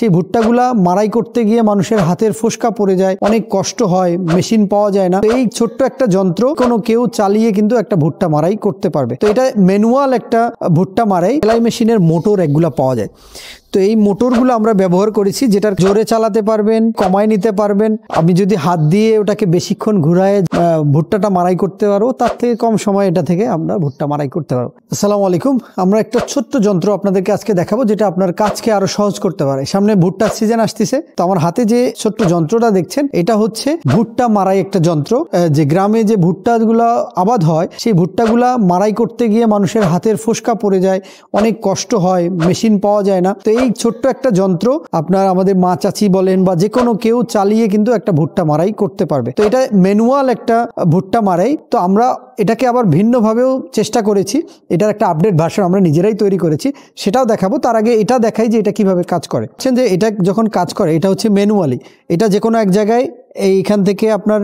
সেই ভুট্টাগুলা মারাই করতে গিয়ে মানুষের হাতের ফোসকা পড়ে যায় অনেক কষ্ট হয় মেশিন পাওয়া যায় না এই ছোট্ট একটা যন্ত্র কোনো কেউ চালিয়ে কিন্তু একটা ভুট্টা মারাই করতে পারবে তো এটা ম্যানুয়াল একটা ভুট্টা মারাই সেলাই মেশিনের মোটর একগুলা পাওয়া যায় তো এই মোটরগুলো আমরা ব্যবহার করেছি যেটার জোরে চালাতে পারবেন কমায় নিতে পারবেন আপনি যদি হাত দিয়ে ওটাকে বেশিক্ষণ ঘুরায় ভুট্টাটা মারাই করতে পারবো তার থেকে কম সময় এটা থেকে আমরা ভুট্টা মারাই করতে পারবো আসসালামু আলাইকুম আমরা একটা ছোট্ট যন্ত্র আপনাদেরকে আজকে দেখাবো যেটা আপনার কাজকে আরো সহজ করতে পারে সামনে ভুট্টার সিজন আসতেছে তো আমার হাতে যে ছোট্ট যন্ত্রটা দেখছেন এটা হচ্ছে ভুট্টা মারাই একটা যন্ত্র যে গ্রামে যে ভুট্টাগুলা আবাদ হয় সেই ভুট্টাগুলা মারাই করতে গিয়ে মানুষের হাতের ফোসকা পড়ে যায় অনেক কষ্ট হয় মেশিন পাওয়া যায় না তো এই ছোট্ট একটা যন্ত্র আপনার আমাদের মা চাচি বলেন বা যে কোনো কেউ চালিয়ে কিন্তু একটা ভুট্টা মারাই করতে পারবে তো এটা ম্যানুয়াল একটা ভুট্টা মারাই তো আমরা এটাকে আবার ভিন্নভাবেও চেষ্টা করেছি এটার একটা আপডেট ভার্সন আমরা নিজেরাই তৈরি করেছি সেটাও দেখাবো তার আগে এটা দেখাই যে এটা কিভাবে কাজ করে যে এটা যখন কাজ করে এটা হচ্ছে ম্যানুয়ালি এটা যে কোনো এক জায়গায় এইখান থেকে আপনার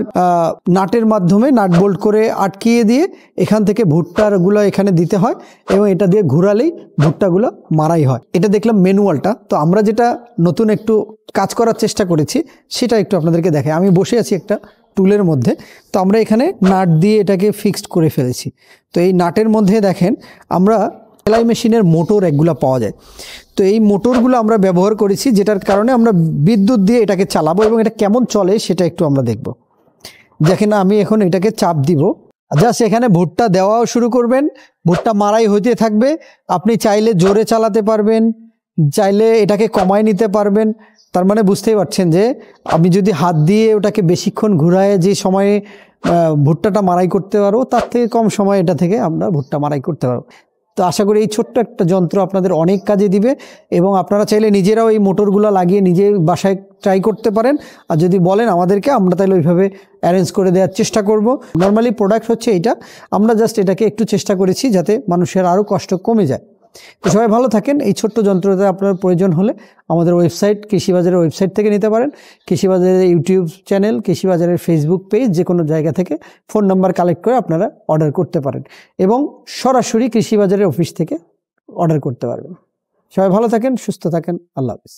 নাটের মাধ্যমে নাট বোল্ট করে আটকিয়ে দিয়ে এখান থেকে ভুট্টারগুলো এখানে দিতে হয় এবং এটা দিয়ে ঘুরালেই ভুট্টাগুলো মারাই হয় এটা দেখলাম ম্যানুয়ালটা তো আমরা যেটা নতুন একটু কাজ করার চেষ্টা করেছি সেটা একটু আপনাদেরকে দেখাই আমি বসে আছি একটা টুলের মধ্যে তো আমরা এখানে নাট দিয়ে এটাকে ফিক্সড করে ফেলেছি তো এই নাটের মধ্যে দেখেন আমরা সেলাই মেশিনের মোটর একগুলো পাওয়া যায় তো এই মোটরগুলো আমরা ব্যবহার করেছি যেটার কারণে আমরা বিদ্যুৎ দিয়ে এটাকে চালাবো এবং এটা কেমন চলে সেটা একটু আমরা দেখব দেখেন আমি এখন এটাকে চাপ দিব জাস্ট এখানে ভুট্টা দেওয়াও শুরু করবেন ভুট্টা মারাই হইতে থাকবে আপনি চাইলে জোরে চালাতে পারবেন চাইলে এটাকে কমায় নিতে পারবেন তার মানে বুঝতেই পারছেন যে আমি যদি হাত দিয়ে ওটাকে বেশিক্ষণ ঘুরায় যে সময়ে ভুট্টাটা মারাই করতে পারবো তার থেকে কম সময় এটা থেকে আমরা ভুট্টা মারাই করতে পারবো তো আশা করি এই ছোট্ট একটা যন্ত্র আপনাদের অনেক কাজে দিবে এবং আপনারা চাইলে নিজেরাও এই মোটরগুলো লাগিয়ে নিজে বাসায় ট্রাই করতে পারেন আর যদি বলেন আমাদেরকে আমরা তাহলে ওইভাবে অ্যারেঞ্জ করে দেওয়ার চেষ্টা করব নর্মালি প্রোডাক্ট হচ্ছে এটা আমরা জাস্ট এটাকে একটু চেষ্টা করেছি যাতে মানুষের আরও কষ্ট কমে যায় তো সবাই ভালো থাকেন এই ছোট্ট যন্ত্রটা আপনার প্রয়োজন হলে আমাদের ওয়েবসাইট কৃষিবাজারের ওয়েবসাইট থেকে নিতে পারেন কৃষিবাজারের ইউটিউব চ্যানেল কৃষিবাজারের ফেসবুক পেজ যে কোনো জায়গা থেকে ফোন নাম্বার কালেক্ট করে আপনারা অর্ডার করতে পারেন এবং সরাসরি কৃষিবাজারের অফিস থেকে অর্ডার করতে পারবেন সবাই ভালো থাকেন সুস্থ থাকেন আল্লাহ হাফিজ